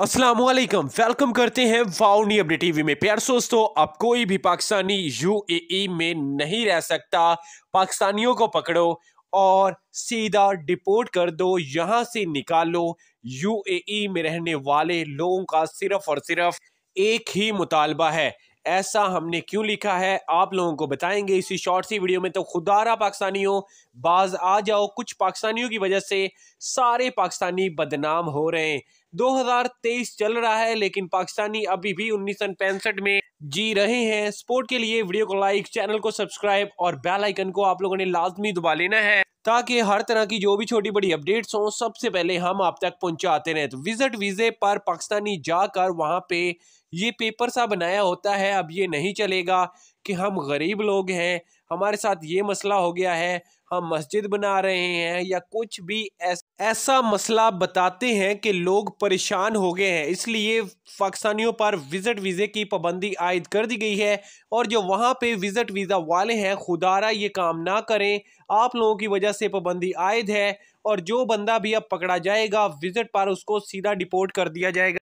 Aslam welcome करते हैं वाउनी update TV में प्यार दोस्तों अब कोई भी पाकिस्तानी यूएई में नहीं रह सकता पाकिस्तानियों को पकड़ो और सीधा डिपोर्ट कर दो यहाँ से निकालो यूएई में रहने वाले लोगों का सिर्फ और सिर्फ एक ही मुतालबा है ऐसा हमने क्यों लिखा है आप लोगों को बताएंगे इसी शॉर्ट सी वीडियो में तो खुदारा पाकिस्तानियों बाज आ जाओ कुछ पाकिस्तानियों की वजह से सारे पाकिस्तानी बदनाम हो रहे हैं 2023 चल रहा है लेकिन पाकिस्तानी अभी भी उन्नीस में जी रहे हैं स्पोर्ट के लिए वीडियो को लाइक चैनल को सब्सक्राइब और बेल आइकन को आप लोगों ने लाजमी दबा लेना है ताकि हर तरह की जो भी छोटी बड़ी अपडेट्स हों सबसे पहले हम आप तक पहुंचाते रहें तो विजिट वीज़े पर पाकिस्तानी जाकर वहाँ पे ये पेपर सा बनाया होता है अब ये नहीं चलेगा कि हम गरीब लोग हैं हमारे साथ ये मसला हो गया है हम मस्जिद बना रहे हैं या कुछ भी ऐस, ऐसा मसला बताते हैं कि लोग परेशान हो गए हैं इसलिए पाकिस्तानियों पर विज़िट वीज़े की पाबंदी आयद कर दी गई है और जो वहाँ पे विज़िट वीज़ा वाले हैं खुदारा ये काम ना करें आप लोगों की वजह वजह से पाबंदी आयद है और जो बंदा भी अब पकड़ा जाएगा विजिट पर उसको सीधा डिपोर्ट कर दिया जाएगा